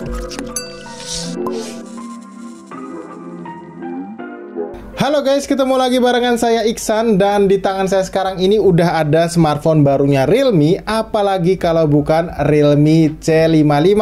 Thank you. Halo guys, ketemu lagi barengan saya Iksan dan di tangan saya sekarang ini udah ada smartphone barunya Realme, apalagi kalau bukan Realme C55.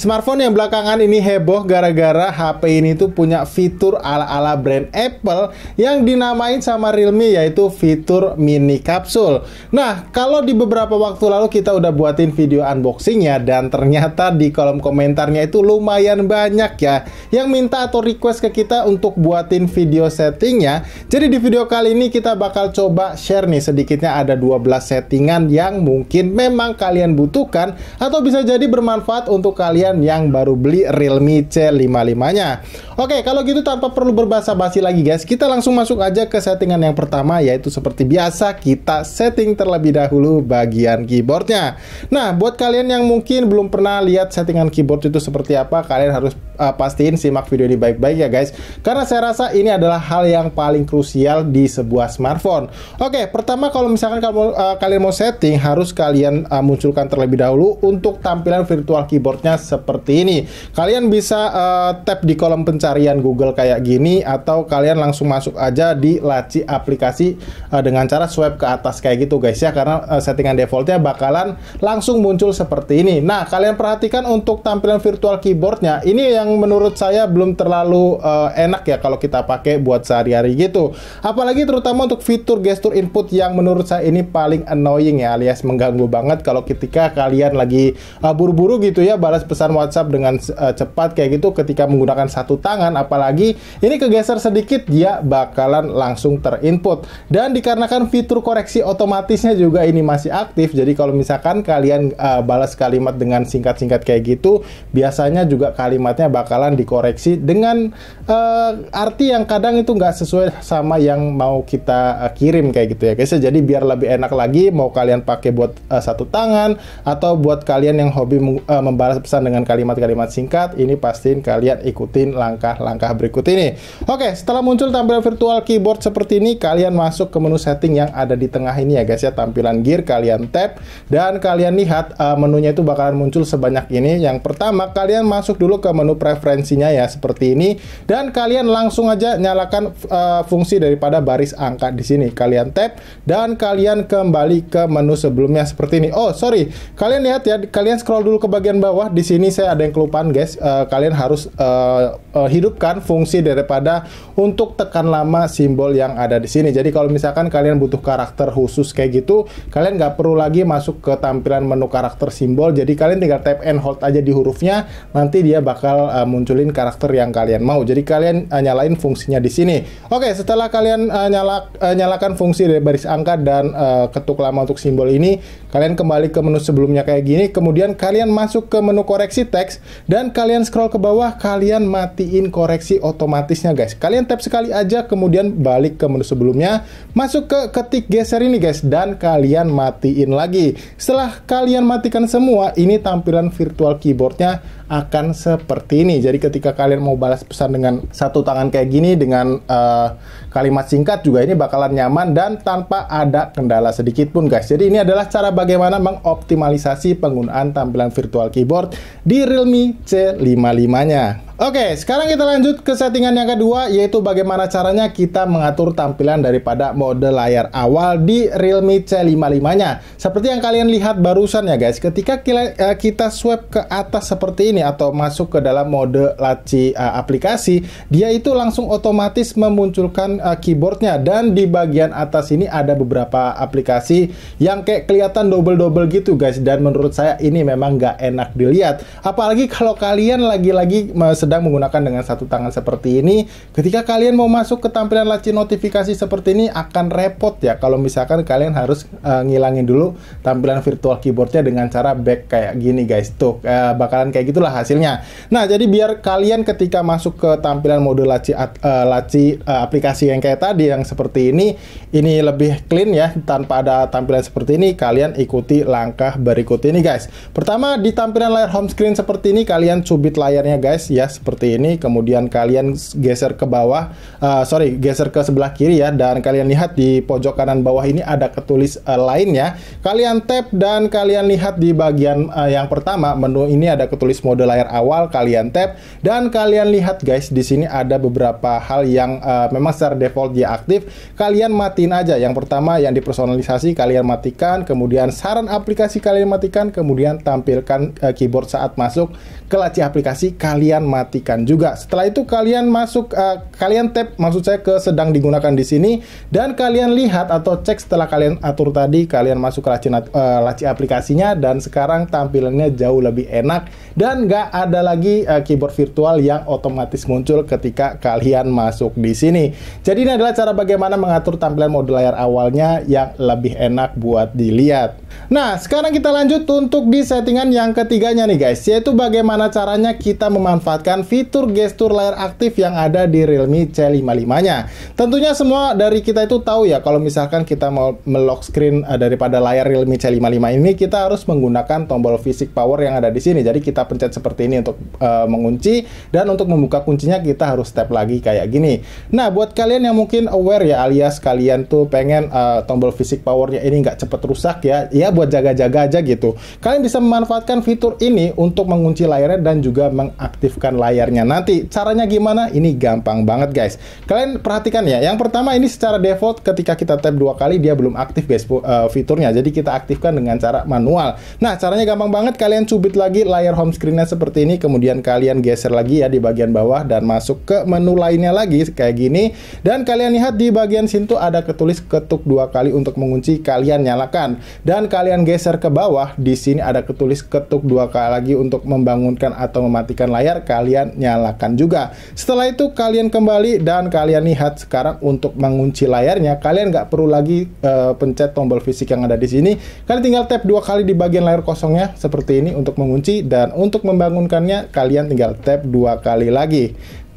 Smartphone yang belakangan ini heboh gara-gara HP ini tuh punya fitur ala-ala brand Apple yang dinamain sama Realme yaitu fitur mini kapsul. Nah, kalau di beberapa waktu lalu kita udah buatin video unboxingnya dan ternyata di kolom komentarnya itu lumayan banyak ya yang minta atau request ke kita untuk buatin video set settingnya. Jadi di video kali ini kita bakal coba share nih sedikitnya ada 12 settingan yang mungkin memang kalian butuhkan atau bisa jadi bermanfaat untuk kalian yang baru beli Realme C55-nya. Oke, kalau gitu tanpa perlu berbasa-basi lagi guys, kita langsung masuk aja ke settingan yang pertama yaitu seperti biasa kita setting terlebih dahulu bagian keyboardnya. Nah, buat kalian yang mungkin belum pernah lihat settingan keyboard itu seperti apa, kalian harus uh, pastiin simak video ini baik-baik ya guys. Karena saya rasa ini adalah hal yang paling krusial di sebuah smartphone. Oke, pertama kalau misalkan kamu uh, kalian mau setting harus kalian uh, munculkan terlebih dahulu untuk tampilan virtual keyboardnya seperti ini. Kalian bisa uh, tap di kolom pencarian Google kayak gini atau kalian langsung masuk aja di laci aplikasi uh, dengan cara swipe ke atas kayak gitu guys ya karena uh, settingan defaultnya bakalan langsung muncul seperti ini. Nah, kalian perhatikan untuk tampilan virtual keyboardnya ini yang menurut saya belum terlalu uh, enak ya kalau kita pakai buat saya sehari-hari gitu. Apalagi terutama untuk fitur gesture input yang menurut saya ini paling annoying ya alias mengganggu banget kalau ketika kalian lagi buru eh, buru-buru gitu ya balas pesan WhatsApp dengan uh, cepat kayak gitu ketika menggunakan satu tangan apalagi ini kegeser sedikit dia bakalan langsung terinput. Dan dikarenakan fitur koreksi otomatisnya juga ini masih aktif jadi kalau misalkan kalian uh, balas kalimat dengan singkat-singkat kayak gitu biasanya juga kalimatnya bakalan dikoreksi dengan uh, arti yang kadang itu nggak nggak sesuai sama yang mau kita uh, kirim kayak gitu ya guys. Jadi biar lebih enak lagi mau kalian pakai buat uh, satu tangan atau buat kalian yang hobi uh, membalas pesan dengan kalimat-kalimat singkat, ini pastiin kalian ikutin langkah-langkah berikut ini. Oke, setelah muncul tampilan virtual keyboard seperti ini, kalian masuk ke menu setting yang ada di tengah ini ya guys ya, tampilan gear kalian tap dan kalian lihat uh, menunya itu bakalan muncul sebanyak ini. Yang pertama, kalian masuk dulu ke menu preferensinya ya seperti ini dan kalian langsung aja nyalakan uh, fungsi daripada baris angka di sini. Kalian tap dan kalian kembali ke menu sebelumnya seperti ini. Oh, sorry. Kalian lihat ya, kalian scroll dulu ke bagian bawah. Di sini saya ada yang kelupaan, guys. Uh, kalian harus uh, uh, hidupkan fungsi daripada untuk tekan lama simbol yang ada di sini. Jadi kalau misalkan kalian butuh karakter khusus kayak gitu, kalian nggak perlu lagi masuk ke tampilan menu karakter simbol. Jadi kalian tinggal tap and hold aja di hurufnya, nanti dia bakal uh, munculin karakter yang kalian mau. Jadi kalian uh, nyalain fungsinya di sini. Oke, setelah kalian uh, nyala, uh, nyalakan fungsi dari baris angka dan uh, ketuk lama untuk simbol ini, kalian kembali ke menu sebelumnya kayak gini, kemudian kalian masuk ke menu koreksi teks dan kalian scroll ke bawah, kalian matiin koreksi otomatisnya, guys. Kalian tap sekali aja kemudian balik ke menu sebelumnya, masuk ke ketik geser ini, guys, dan kalian matiin lagi. Setelah kalian matikan semua, ini tampilan virtual keyboardnya akan seperti ini. Jadi ketika kalian mau balas pesan dengan satu tangan kayak gini dengan uh, kalimat singkat juga ini bakalan nyaman dan tanpa ada kendala sedikit pun guys. Jadi ini adalah cara bagaimana mengoptimalisasi penggunaan tampilan virtual keyboard di Realme C55-nya. Oke, sekarang kita lanjut ke settingan yang kedua, yaitu bagaimana caranya kita mengatur tampilan daripada mode layar awal di Realme C55-nya. Seperti yang kalian lihat barusan ya guys, ketika eh, kita swipe ke atas seperti ini atau masuk ke dalam mode laci uh, aplikasi, dia itu langsung otomatis memunculkan uh, keyboardnya. Dan di bagian atas ini ada beberapa aplikasi yang kayak kelihatan double-double gitu guys. Dan menurut saya ini memang nggak enak dilihat. Apalagi kalau kalian lagi-lagi sedang menggunakan dengan satu tangan seperti ini. Ketika kalian mau masuk ke tampilan laci notifikasi seperti ini akan repot ya kalau misalkan kalian harus uh, ngilangin dulu tampilan virtual keyboardnya dengan cara back kayak gini guys. Tuh uh, bakalan kayak gitulah hasilnya. Nah, jadi biar kalian ketika masuk ke tampilan mode laci uh, laci uh, aplikasi yang kayak tadi yang seperti ini ini lebih clean ya tanpa ada tampilan seperti ini kalian ikuti langkah berikut ini guys. Pertama di tampilan layar home screen seperti ini kalian cubit layarnya guys ya seperti ini, kemudian kalian geser ke bawah, uh, sorry, geser ke sebelah kiri ya, dan kalian lihat di pojok kanan bawah ini ada ketulis uh, eh, lainnya. Kalian tap dan kalian lihat di bagian uh, yang pertama menu ini ada ketulis mode layar awal, kalian tap dan kalian lihat guys di sini ada beberapa hal yang uh, memang secara default dia aktif. Kalian matiin aja. Yang pertama yang dipersonalisasi kalian matikan, kemudian saran aplikasi kalian matikan, kemudian tampilkan uh, keyboard saat masuk ke laci aplikasi kalian matikan juga. Setelah itu kalian masuk uh, kalian tap maksud saya ke sedang digunakan di sini dan kalian lihat atau cek setelah kalian atur tadi kalian masuk ke laci uh, eh, laci aplikasinya dan sekarang tampilannya jauh lebih enak dan nggak ada lagi uh, keyboard virtual yang otomatis muncul ketika kalian masuk di sini. Jadi ini adalah cara bagaimana mengatur tampilan mode layar awalnya yang lebih enak buat dilihat. Nah, sekarang kita lanjut untuk di settingan yang ketiganya nih guys, yaitu bagaimana bagaimana caranya kita memanfaatkan fitur gestur layar aktif yang ada di Realme C55-nya. Tentunya semua dari kita itu tahu ya kalau misalkan kita mau melock screen eh, daripada layar Realme C55 ini kita harus menggunakan tombol fisik power yang ada di sini. Jadi kita pencet seperti ini untuk uh, mengunci dan untuk membuka kuncinya kita harus tap lagi kayak gini. Nah, buat kalian yang mungkin aware ya alias kalian tuh pengen uh, tombol fisik powernya ini nggak cepet rusak ya, ya buat jaga-jaga aja gitu. Kalian bisa memanfaatkan fitur ini untuk mengunci layar layarnya dan juga mengaktifkan layarnya nanti. Caranya gimana? Ini gampang banget guys. Kalian perhatikan ya. Yang pertama ini secara default ketika kita tap dua kali dia belum aktif guys uh, fiturnya. Jadi kita aktifkan dengan cara manual. Nah caranya gampang banget. Kalian cubit lagi layar home screennya seperti ini. Kemudian kalian geser lagi ya di bagian bawah dan masuk ke menu lainnya lagi kayak gini. Dan kalian lihat di bagian sini tuh ada ketulis ketuk dua kali untuk mengunci. Kalian nyalakan dan kalian geser ke bawah. Di sini ada ketulis ketuk dua kali lagi untuk membangun menurunkan atau mematikan layar, kalian nyalakan juga. Setelah itu kalian kembali dan kalian lihat sekarang untuk mengunci layarnya, kalian nggak perlu lagi uh, pencet tombol fisik yang ada di sini. Kalian tinggal tap dua kali di bagian layar kosongnya seperti ini untuk mengunci dan untuk membangunkannya kalian tinggal tap dua kali lagi.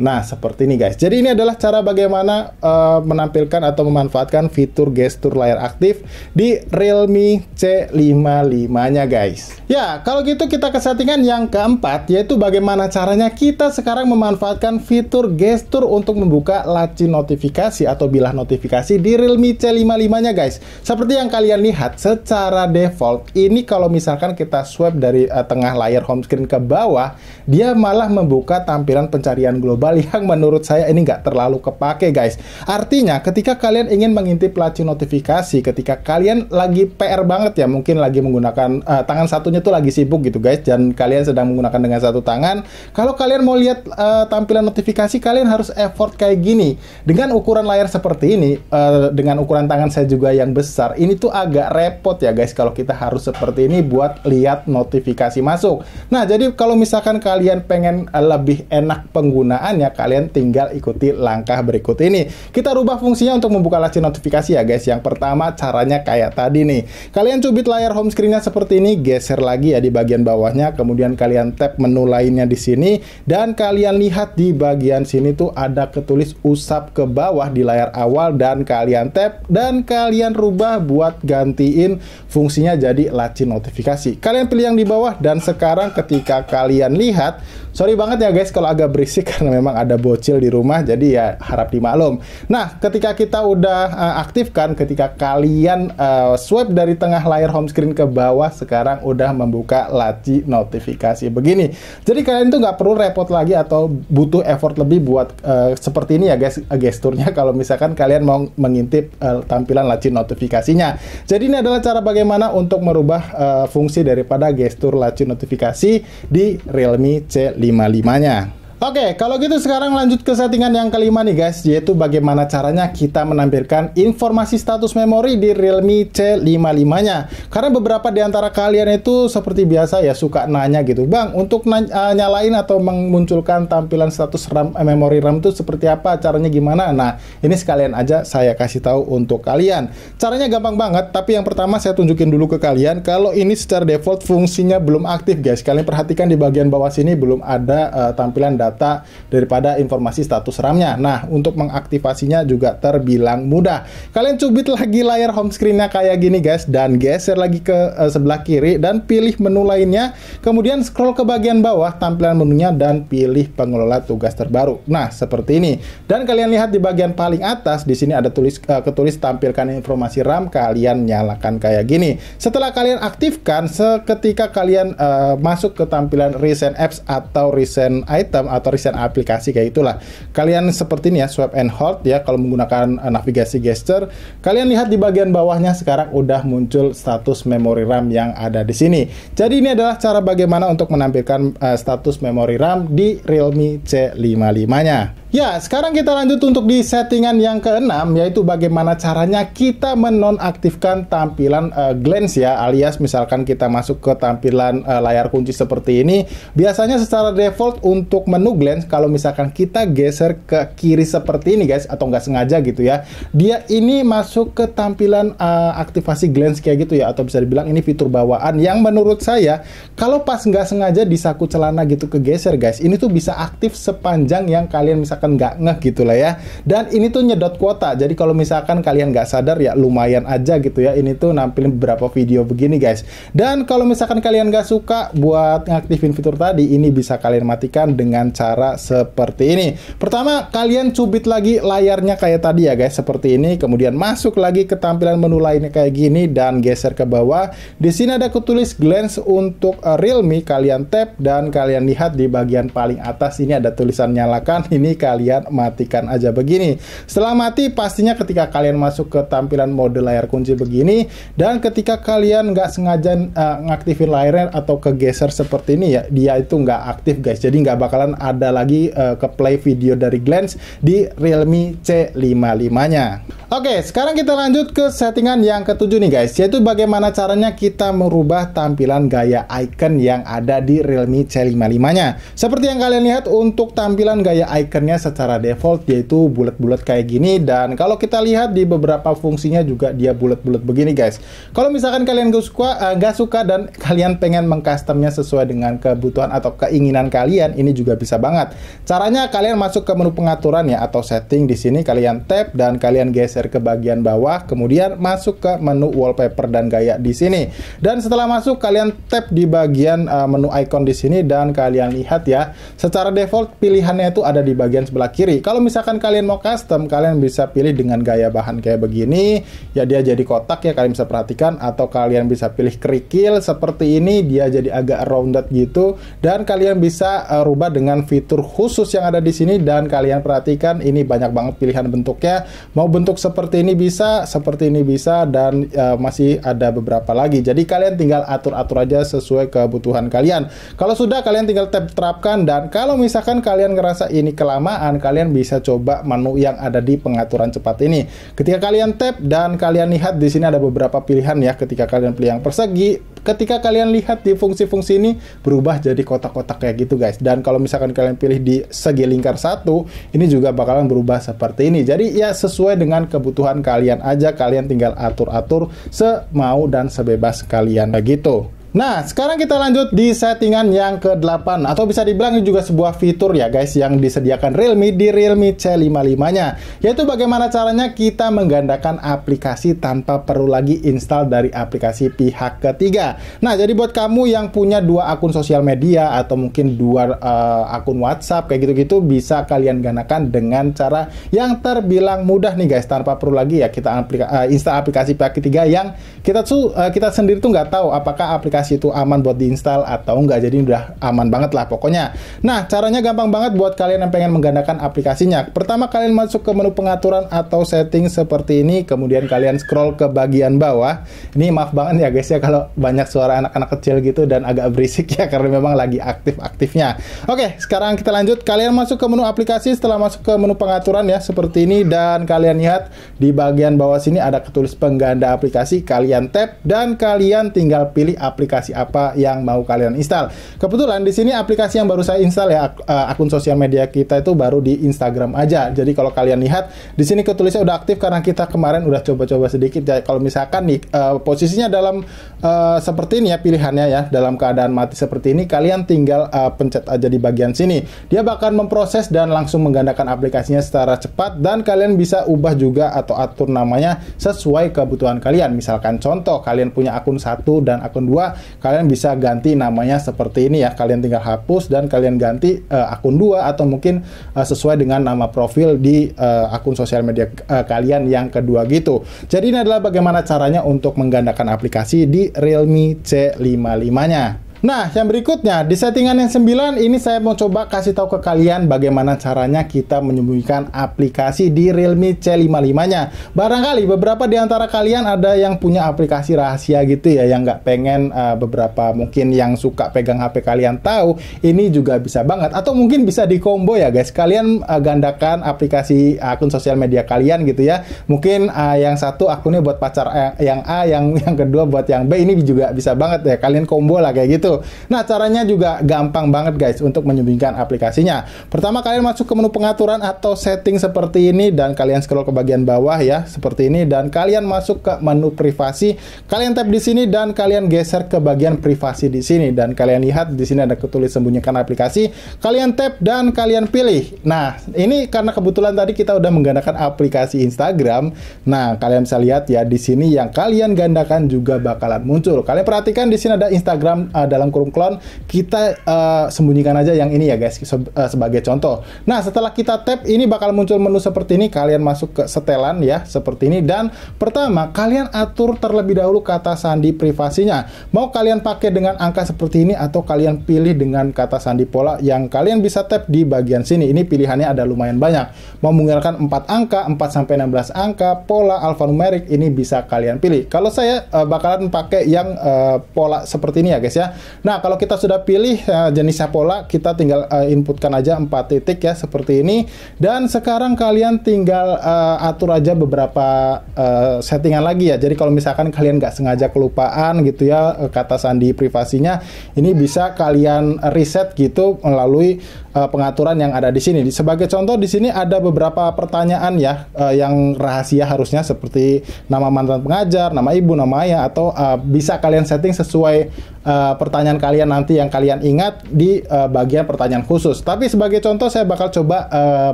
Nah, seperti ini guys. Jadi ini adalah cara bagaimana uh, menampilkan atau memanfaatkan fitur gestur layar aktif di Realme C55-nya guys. Ya, kalau gitu kita ke settingan yang keempat keempat, yaitu bagaimana caranya kita sekarang memanfaatkan fitur gestur untuk membuka laci notifikasi atau bilah notifikasi di Realme C55-nya guys. Seperti yang kalian lihat, secara default, ini kalau misalkan kita swipe dari uh, tengah layar homescreen ke bawah, dia malah membuka tampilan pencarian global yang menurut saya ini nggak terlalu kepake guys. Artinya, ketika kalian ingin mengintip laci notifikasi, ketika kalian lagi PR banget ya, mungkin lagi menggunakan uh, tangan satunya tuh lagi sibuk gitu guys, dan kalian sedang menggunakan dengan satu tangan. Kalau kalian mau lihat uh, tampilan notifikasi, kalian harus effort kayak gini. Dengan ukuran layar seperti ini, uh, dengan ukuran tangan saya juga yang besar, ini tuh agak repot ya guys kalau kita harus seperti ini buat lihat notifikasi masuk. Nah, jadi kalau misalkan kalian pengen eh, lebih enak penggunaannya, kalian tinggal ikuti langkah berikut ini. Kita rubah fungsinya untuk membuka laci notifikasi ya guys. Yang pertama caranya kayak tadi nih. Kalian cubit layar home seperti ini, geser lagi ya di bagian bawahnya, kemudian kalian tab menu lainnya di sini dan kalian lihat di bagian sini tuh ada ketulis usap ke bawah di layar awal dan kalian tap dan kalian rubah buat gantiin fungsinya jadi laci notifikasi. Kalian pilih yang di bawah dan sekarang ketika kalian lihat Sorry banget ya guys kalau agak berisik karena memang ada bocil di rumah jadi ya harap dimaklum. Nah, ketika kita udah uh, aktifkan ketika kalian uh, swipe dari tengah layar homescreen ke bawah sekarang udah membuka laci notifikasi begini. Jadi kalian tuh nggak perlu repot lagi atau butuh effort lebih buat uh, seperti ini ya guys gesturnya kalau misalkan kalian mau mengintip uh, tampilan laci notifikasinya. Jadi ini adalah cara bagaimana untuk merubah uh, fungsi daripada gestur laci notifikasi di Realme C5 lima-limanya Oke, okay, kalau gitu sekarang lanjut ke settingan yang kelima nih guys, yaitu bagaimana caranya kita menampilkan informasi status memori di Realme C55-nya. Karena beberapa di antara kalian itu seperti biasa ya suka nanya gitu, Bang, untuk uh, nyalain atau memunculkan tampilan status RAM, eh, memori RAM itu seperti apa, caranya gimana? Nah, ini sekalian aja saya kasih tahu untuk kalian. Caranya gampang banget, tapi yang pertama saya tunjukin dulu ke kalian, kalau ini secara default fungsinya belum aktif guys. Kalian perhatikan di bagian bawah sini belum ada uh, tampilan data data daripada informasi status RAM-nya. Nah, untuk mengaktifasinya juga terbilang mudah. Kalian cubit lagi layar home nya kayak gini guys dan geser lagi ke uh, sebelah kiri dan pilih menu lainnya. Kemudian scroll ke bagian bawah tampilan menunya dan pilih pengelola tugas terbaru. Nah, seperti ini. Dan kalian lihat di bagian paling atas di sini ada tulis uh, ketulis tampilkan informasi RAM kalian nyalakan kayak gini. Setelah kalian aktifkan seketika kalian uh, masuk ke tampilan recent apps atau recent item atau riset aplikasi kayak itulah. Kalian seperti ini ya, swipe and hold ya kalau menggunakan eh, navigasi gesture. Kalian lihat di bagian bawahnya sekarang udah muncul status memori RAM yang ada di sini. Jadi ini adalah cara bagaimana untuk menampilkan uh, status memori RAM di Realme C55-nya. Ya, sekarang kita lanjut untuk di settingan yang keenam, yaitu bagaimana caranya kita menonaktifkan tampilan uh, glance ya, alias misalkan kita masuk ke tampilan uh, layar kunci seperti ini. Biasanya secara default untuk menu glance, kalau misalkan kita geser ke kiri seperti ini guys, atau nggak sengaja gitu ya, dia ini masuk ke tampilan uh, aktivasi glance kayak gitu ya, atau bisa dibilang ini fitur bawaan yang menurut saya, kalau pas nggak sengaja di saku celana gitu kegeser guys, ini tuh bisa aktif sepanjang yang kalian misalkan misalkan nggak ngeh gitu lah ya. Dan ini tuh nyedot kuota. Jadi kalau misalkan kalian nggak sadar ya lumayan aja gitu ya. Ini tuh nampilin beberapa video begini guys. Dan kalau misalkan kalian nggak suka buat ngaktifin fitur tadi, ini bisa kalian matikan dengan cara seperti ini. Pertama, kalian cubit lagi layarnya kayak tadi ya guys, seperti ini. Kemudian masuk lagi ke tampilan menu lainnya kayak gini dan geser ke bawah. Di sini ada kutulis glance untuk eh, Realme, kalian tap dan kalian lihat di bagian paling atas ini ada tulisan nyalakan. Ini kalian matikan aja begini. Setelah mati pastinya ketika kalian masuk ke tampilan mode layar kunci begini dan ketika kalian nggak sengaja uh, ngaktifin layarnya atau kegeser seperti ini ya dia itu nggak aktif guys. Jadi nggak bakalan ada lagi uh, eh, ke play video dari Glance di Realme C55-nya. Oke, sekarang kita lanjut ke settingan yang ketujuh nih guys, yaitu bagaimana caranya kita merubah tampilan gaya icon yang ada di Realme C55-nya. Seperti yang kalian lihat untuk tampilan gaya iconnya secara default yaitu bulat-bulat kayak gini dan kalau kita lihat di beberapa fungsinya juga dia bulat-bulat begini guys. Kalau misalkan kalian gak suka, uh, eh, gak suka dan kalian pengen mengcustomnya sesuai dengan kebutuhan atau keinginan kalian ini juga bisa banget. Caranya kalian masuk ke menu pengaturan ya atau setting di sini kalian tap dan kalian geser ke bagian bawah kemudian masuk ke menu wallpaper dan gaya di sini. Dan setelah masuk kalian tap di bagian uh, menu icon di sini dan kalian lihat ya secara default pilihannya itu ada di bagian sebelah kiri. Kalau misalkan kalian mau custom, kalian bisa pilih dengan gaya bahan kayak begini, ya dia jadi kotak ya kalian bisa perhatikan, atau kalian bisa pilih kerikil seperti ini, dia jadi agak rounded gitu, dan kalian bisa uh, rubah dengan fitur khusus yang ada di sini, dan kalian perhatikan ini banyak banget pilihan bentuknya, mau bentuk seperti ini bisa, seperti ini bisa, dan uh, masih ada beberapa lagi. Jadi kalian tinggal atur-atur aja sesuai kebutuhan kalian. Kalau sudah, kalian tinggal tap terapkan, dan kalau misalkan kalian ngerasa ini kelamaan, pertanyaan, kalian bisa coba menu yang ada di pengaturan cepat ini. Ketika kalian tap dan kalian lihat di sini ada beberapa pilihan ya. Ketika kalian pilih yang persegi, ketika kalian lihat di fungsi-fungsi ini berubah jadi kotak-kotak kayak gitu guys. Dan kalau misalkan kalian pilih di segi lingkar satu, ini juga bakalan berubah seperti ini. Jadi ya sesuai dengan kebutuhan kalian aja, kalian tinggal atur-atur semau dan sebebas kalian gitu. Nah, sekarang kita lanjut di settingan yang ke-8 atau bisa dibilang ini juga sebuah fitur ya guys yang disediakan Realme di Realme C55-nya, yaitu bagaimana caranya kita menggandakan aplikasi tanpa perlu lagi install dari aplikasi pihak ketiga. Nah, jadi buat kamu yang punya dua akun sosial media atau mungkin dua uh, akun WhatsApp kayak gitu-gitu bisa kalian gandakan dengan cara yang terbilang mudah nih guys tanpa perlu lagi ya kita aplika uh, install aplikasi pihak ketiga yang kita uh, kita sendiri tuh nggak tahu apakah aplikasi aplikasi itu aman buat diinstal atau nggak jadi udah aman banget lah pokoknya nah caranya gampang banget buat kalian yang pengen menggandakan aplikasinya pertama kalian masuk ke menu pengaturan atau setting seperti ini kemudian kalian scroll ke bagian bawah ini maaf banget ya guys ya kalau banyak suara anak-anak kecil gitu dan agak berisik ya karena memang lagi aktif-aktifnya oke sekarang kita lanjut kalian masuk ke menu aplikasi setelah masuk ke menu pengaturan ya seperti ini dan kalian lihat di bagian bawah sini ada ketulis pengganda aplikasi kalian tap dan kalian tinggal pilih aplikasi aplikasi apa yang mau kalian install. Kebetulan di sini aplikasi yang baru saya install ya ak eh, akun sosial media kita itu baru di Instagram aja. Jadi kalau kalian lihat di sini ketulisnya udah aktif karena kita kemarin udah coba-coba sedikit Jadi ya. Kalau misalkan nih uh, posisinya dalam uh, seperti ini ya pilihannya ya dalam keadaan mati seperti ini kalian tinggal uh, pencet aja di bagian sini. Dia bahkan memproses dan langsung menggandakan aplikasinya secara cepat dan kalian bisa ubah juga atau atur namanya sesuai kebutuhan kalian. Misalkan contoh kalian punya akun satu dan akun dua kalian bisa ganti namanya seperti ini ya. Kalian tinggal hapus dan kalian ganti uh, akun dua atau mungkin uh, sesuai dengan nama profil di uh, akun sosial media uh, kalian yang kedua gitu. Jadi ini adalah bagaimana caranya untuk menggandakan aplikasi di Realme C55-nya. Nah, yang berikutnya, di settingan yang 9 ini saya mau coba kasih tahu ke kalian bagaimana caranya kita menyembunyikan aplikasi di Realme C55-nya. Barangkali beberapa di antara kalian ada yang punya aplikasi rahasia gitu ya, yang nggak pengen uh, beberapa mungkin yang suka pegang HP kalian tahu, ini juga bisa banget. Atau mungkin bisa dikombo ya guys, kalian uh, gandakan aplikasi eh, akun sosial media kalian gitu ya. Mungkin uh, yang satu akunnya buat pacar yang A, yang yang kedua buat yang B, ini juga bisa banget ya, kalian combo lah kayak gitu. Gitu. Nah, caranya juga gampang banget guys untuk menyembunyikan aplikasinya. Pertama kalian masuk ke menu pengaturan atau setting seperti ini dan kalian scroll ke bagian bawah ya seperti ini dan kalian masuk ke menu privasi. Kalian tap di sini dan kalian geser ke bagian privasi di sini dan kalian lihat di sini ada ketulis sembunyikan aplikasi. Kalian tap dan kalian pilih. Nah, ini karena kebetulan tadi kita udah menggandakan aplikasi Instagram. Nah, kalian bisa lihat ya di sini yang kalian gandakan juga bakalan muncul. Kalian perhatikan di sini ada Instagram ada dalam kurung clone kita uh, sembunyikan aja yang ini ya guys se uh, eh, sebagai contoh nah setelah kita tap ini bakal muncul menu seperti ini kalian masuk ke setelan ya seperti ini dan pertama kalian atur terlebih dahulu kata sandi privasinya mau kalian pakai dengan angka seperti ini atau kalian pilih dengan kata sandi pola yang kalian bisa tap di bagian sini ini pilihannya ada lumayan banyak mau menggunakan 4 angka 4 sampai 16 angka pola alfanumerik ini bisa kalian pilih kalau saya uh, bakalan pakai yang uh, pola seperti ini ya guys ya Nah, kalau kita sudah pilih uh, ya, jenisnya pola, kita tinggal uh, inputkan aja 4 titik ya seperti ini. Dan sekarang kalian tinggal uh, atur aja beberapa uh, settingan lagi ya. Jadi kalau misalkan kalian nggak sengaja kelupaan gitu ya kata sandi privasinya, ini bisa kalian reset gitu melalui uh, pengaturan yang ada di sini. Sebagai contoh di sini ada beberapa pertanyaan ya uh, yang rahasia harusnya seperti nama mantan pengajar, nama ibu, nama ayah atau uh, bisa kalian setting sesuai Eh, pertanyaan kalian nanti yang kalian ingat di uh, bagian pertanyaan khusus. Tapi sebagai contoh saya bakal coba uh,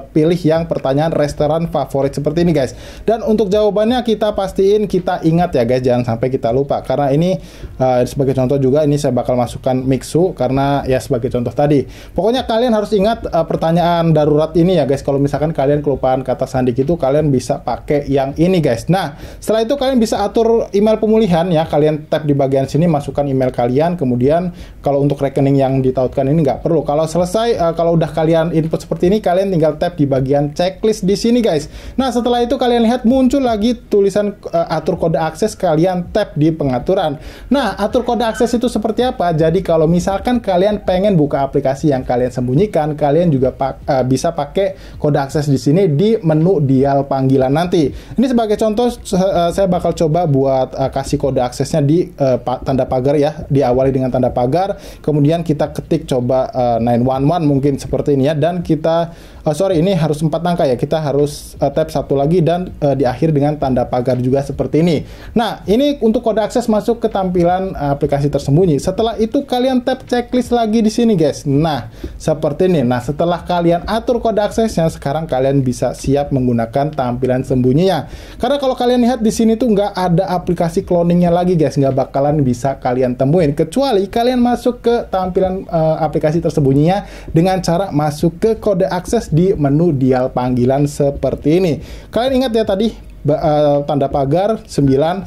pilih yang pertanyaan restoran favorit seperti ini guys. Dan untuk jawabannya kita pastiin kita ingat ya guys, jangan sampai kita lupa karena ini uh, sebagai contoh juga ini saya bakal masukkan mixu karena ya sebagai contoh tadi. Pokoknya kalian harus ingat uh, pertanyaan darurat ini ya guys. Kalau misalkan kalian kelupaan kata sandi itu kalian bisa pakai yang ini guys. Nah, setelah itu kalian bisa atur email pemulihan ya. Kalian tap di bagian sini masukkan email kalian kalian kemudian kalau untuk rekening yang ditautkan ini nggak perlu kalau selesai uh, kalau udah kalian input seperti ini kalian tinggal tap di bagian checklist di sini guys nah setelah itu kalian lihat muncul lagi tulisan uh, atur kode akses kalian tap di pengaturan nah atur kode akses itu seperti apa jadi kalau misalkan kalian pengen buka aplikasi yang kalian sembunyikan kalian juga pak, uh, bisa pakai kode akses di sini di menu dial panggilan nanti ini sebagai contoh saya bakal coba buat uh, kasih kode aksesnya di uh, tanda pagar ya di diawali dengan tanda pagar, kemudian kita ketik coba uh, eh, 911 mungkin seperti ini ya dan kita uh, sorry ini harus empat angka ya, kita harus uh, eh, tab satu lagi dan uh, diakhir dengan tanda pagar juga seperti ini. Nah, ini untuk kode akses masuk ke tampilan aplikasi tersembunyi. Setelah itu kalian tap checklist lagi di sini guys. Nah, seperti ini. Nah, setelah kalian atur kode aksesnya sekarang kalian bisa siap menggunakan tampilan sembunyi ya. Karena kalau kalian lihat di sini tuh nggak ada aplikasi cloningnya lagi guys, nggak bakalan bisa kalian temuin kecuali kalian masuk ke tampilan uh, aplikasi tersembunyinya dengan cara masuk ke kode akses di menu dial panggilan seperti ini. Kalian ingat ya tadi uh, tanda pagar 9111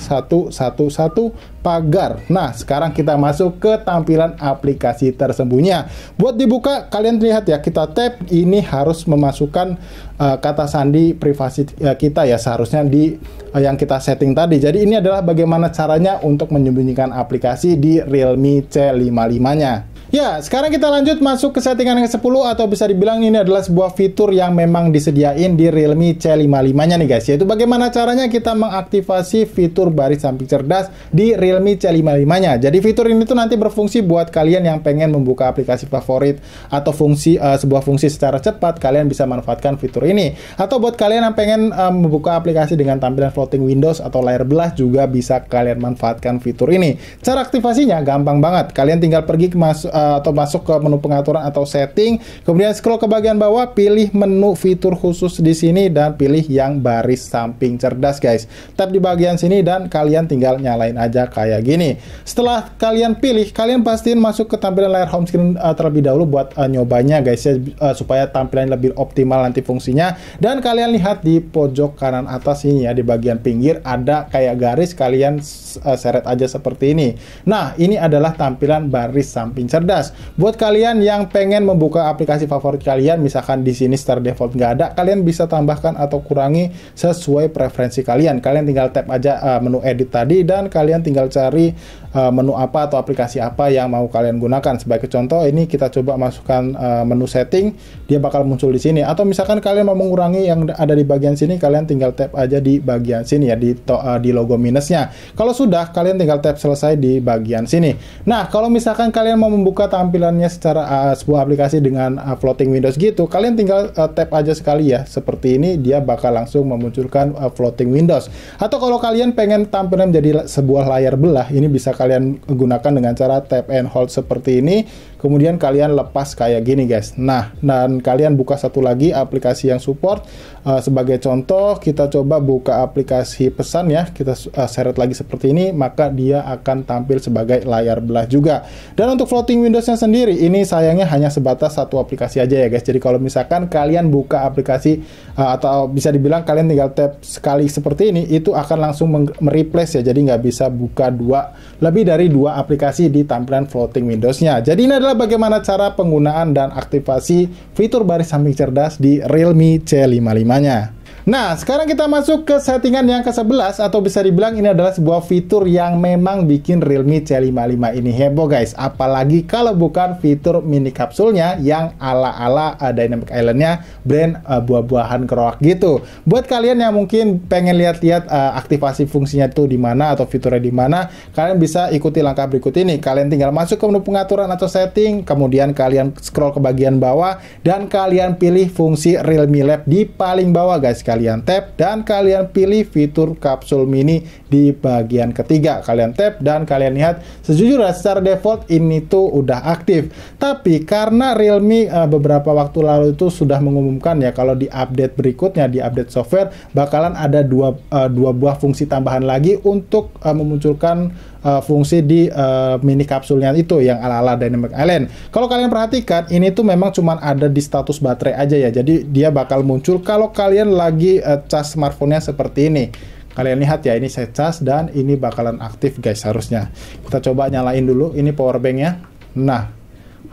pagar. Nah, sekarang kita masuk ke tampilan aplikasi tersembunyi. Buat dibuka, kalian lihat ya, kita tap ini harus memasukkan uh, kata sandi privasi uh, kita ya, seharusnya di uh, yang kita setting tadi. Jadi ini adalah bagaimana caranya untuk menyembunyikan aplikasi di Realme C55-nya. Ya, sekarang kita lanjut masuk ke settingan yang ke-10 atau bisa dibilang ini adalah sebuah fitur yang memang disediain di Realme C55-nya nih guys. Yaitu bagaimana caranya kita mengaktifasi fitur baris samping cerdas di Realme C55-nya. Jadi fitur ini tuh nanti berfungsi buat kalian yang pengen membuka aplikasi favorit atau fungsi uh, sebuah fungsi secara cepat, kalian bisa manfaatkan fitur ini. Atau buat kalian yang pengen uh, membuka aplikasi dengan tampilan floating windows atau layar belah juga bisa kalian manfaatkan fitur ini. Cara aktivasinya gampang banget. Kalian tinggal pergi ke masuk uh, eh, Eh, atau masuk ke menu pengaturan atau setting. Kemudian scroll ke bagian bawah, pilih menu fitur khusus di sini dan pilih yang baris samping cerdas guys. Tap di bagian sini dan kalian tinggal nyalain aja kayak gini. Setelah kalian pilih, kalian pastiin masuk ke tampilan layar home screen uh, terlebih dahulu buat uh, nyobanya guys ya uh, supaya tampilan lebih optimal nanti fungsinya. Dan kalian lihat di pojok kanan atas ini ya di bagian pinggir ada kayak garis kalian uh, seret aja seperti ini. Nah, ini adalah tampilan baris samping cerdas cerdas. Buat kalian yang pengen membuka aplikasi favorit kalian, misalkan di sini star default nggak ada, kalian bisa tambahkan atau kurangi sesuai preferensi kalian. Kalian tinggal tap aja uh, menu edit tadi dan kalian tinggal cari Eh, menu apa atau aplikasi apa yang mau kalian gunakan. Sebagai contoh ini kita coba masukkan eh, menu setting, dia bakal muncul di sini. Atau misalkan kalian mau mengurangi yang ada di bagian sini, kalian tinggal tap aja di bagian sini ya di to, eh, di logo minusnya. Kalau sudah kalian tinggal tap selesai di bagian sini. Nah, kalau misalkan kalian mau membuka tampilannya secara uh, sebuah aplikasi dengan uh, floating windows gitu, kalian tinggal uh, tap aja sekali ya. Seperti ini dia bakal langsung memunculkan uh, floating windows. Atau kalau kalian pengen tampilan menjadi sebuah layar belah, ini bisa kalian gunakan dengan cara tap and hold seperti ini kemudian kalian lepas kayak gini guys nah dan kalian buka satu lagi aplikasi yang support uh, sebagai contoh kita coba buka aplikasi pesan ya kita uh, seret lagi seperti ini maka dia akan tampil sebagai layar belah juga dan untuk floating windowsnya sendiri ini sayangnya hanya sebatas satu aplikasi aja ya guys jadi kalau misalkan kalian buka aplikasi uh, atau bisa dibilang kalian tinggal tap sekali seperti ini itu akan langsung mereplace ya jadi nggak bisa buka dua lebih dari dua aplikasi di tampilan floating windowsnya jadi ini adalah inilah bagaimana cara penggunaan dan aktivasi fitur baris samping cerdas di Realme C55-nya. Nah, sekarang kita masuk ke settingan yang ke-11 atau bisa dibilang ini adalah sebuah fitur yang memang bikin Realme C55 ini heboh guys. Apalagi kalau bukan fitur mini kapsulnya yang ala-ala eh, Dynamic Island-nya brand uh, buah-buahan keroak gitu. Buat kalian yang mungkin pengen lihat-lihat uh, aktivasi fungsinya tuh di mana atau fiturnya di mana, kalian bisa ikuti langkah berikut ini. Kalian tinggal masuk ke menu pengaturan atau setting, kemudian kalian scroll ke bagian bawah dan kalian pilih fungsi Realme Lab di paling bawah guys kalian tap dan kalian pilih fitur kapsul mini di bagian ketiga. Kalian tap dan kalian lihat sejujurnya secara default ini tuh udah aktif. Tapi karena Realme uh, beberapa waktu lalu itu sudah mengumumkan ya kalau di update berikutnya di update software bakalan ada dua uh, dua buah fungsi tambahan lagi untuk uh, memunculkan uh, fungsi di uh, mini kapsulnya itu yang ala-ala Dynamic Island. Kalau kalian perhatikan, ini tuh memang cuma ada di status baterai aja ya. Jadi dia bakal muncul kalau kalian lagi uh, eh, cas smartphone-nya seperti ini. Kalian lihat ya, ini saya cas dan ini bakalan aktif guys harusnya. Kita coba nyalain dulu ini power bank-nya. Nah,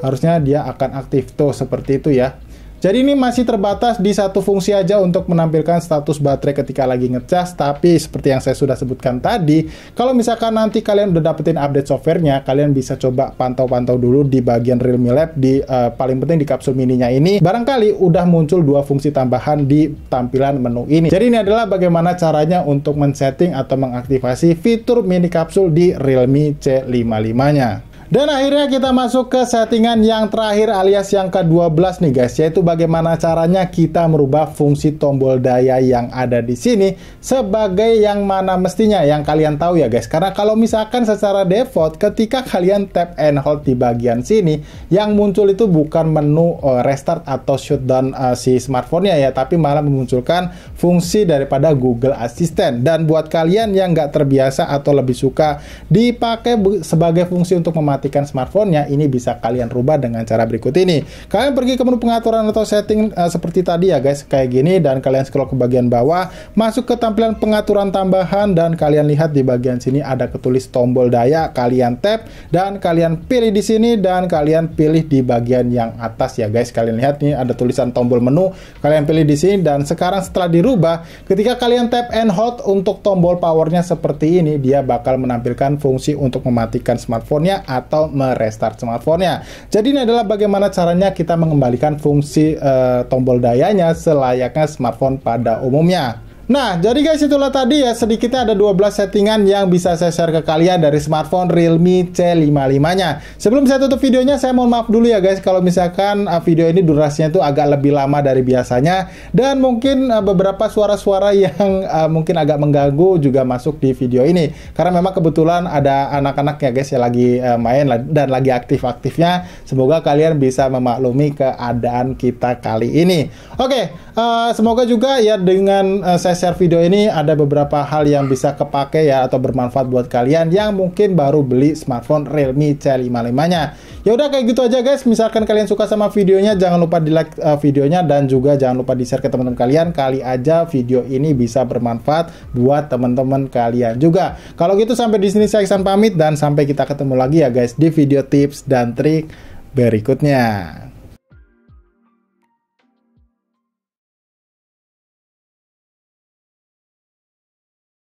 harusnya dia akan aktif tuh seperti itu ya. Jadi ini masih terbatas di satu fungsi aja untuk menampilkan status baterai ketika lagi ngecas, tapi seperti yang saya sudah sebutkan tadi, kalau misalkan nanti kalian udah dapetin update softwarenya, kalian bisa coba pantau-pantau dulu di bagian Realme Lab di uh, paling penting di kapsul mininya ini, barangkali udah muncul dua fungsi tambahan di tampilan menu ini. Jadi ini adalah bagaimana caranya untuk men-setting atau mengaktifasi fitur mini kapsul di Realme C55-nya. Dan akhirnya kita masuk ke settingan yang terakhir alias yang ke-12 nih guys, yaitu bagaimana caranya kita merubah fungsi tombol daya yang ada di sini sebagai yang mana mestinya yang kalian tahu ya guys. Karena kalau misalkan secara default ketika kalian tap and hold di bagian sini, yang muncul itu bukan menu eh, restart atau shutdown uh, eh, si smartphone-nya ya, tapi malah memunculkan fungsi daripada Google Assistant. Dan buat kalian yang nggak terbiasa atau lebih suka dipakai sebagai fungsi untuk mematikan Matikan smartphone-nya, ini bisa kalian rubah dengan cara berikut ini. Kalian pergi ke menu pengaturan atau setting uh, seperti tadi ya guys, kayak gini dan kalian scroll ke bagian bawah, masuk ke tampilan pengaturan tambahan dan kalian lihat di bagian sini ada ketulis tombol daya, kalian tap dan kalian pilih di sini dan kalian pilih di bagian yang atas ya guys. Kalian lihat nih ada tulisan tombol menu, kalian pilih di sini dan sekarang setelah dirubah, ketika kalian tap and hold untuk tombol powernya seperti ini, dia bakal menampilkan fungsi untuk mematikan smartphone-nya atau merestart smartphone-nya. Jadi ini adalah bagaimana caranya kita mengembalikan fungsi uh, tombol dayanya selayaknya smartphone pada umumnya. Nah, jadi guys itulah tadi ya sedikitnya ada 12 settingan yang bisa saya share ke kalian dari smartphone Realme C55-nya. Sebelum saya tutup videonya, saya mohon maaf dulu ya guys kalau misalkan uh, video ini durasinya itu agak lebih lama dari biasanya dan mungkin uh, beberapa suara-suara yang uh, mungkin agak mengganggu juga masuk di video ini karena memang kebetulan ada anak-anak ya guys yang lagi main dan lagi aktif-aktifnya. Semoga kalian bisa memaklumi keadaan kita kali ini. Oke, okay, uh, semoga juga ya dengan uh, saya share video ini ada beberapa hal yang bisa kepake ya atau bermanfaat buat kalian yang mungkin baru beli smartphone Realme C55-nya. Ya udah kayak gitu aja guys. Misalkan kalian suka sama videonya jangan lupa di like uh, eh, videonya dan juga jangan lupa di share ke teman-teman kalian. Kali aja video ini bisa bermanfaat buat teman-teman kalian juga. Kalau gitu sampai di sini saya Iksan pamit dan sampai kita ketemu lagi ya guys di video tips dan trik berikutnya.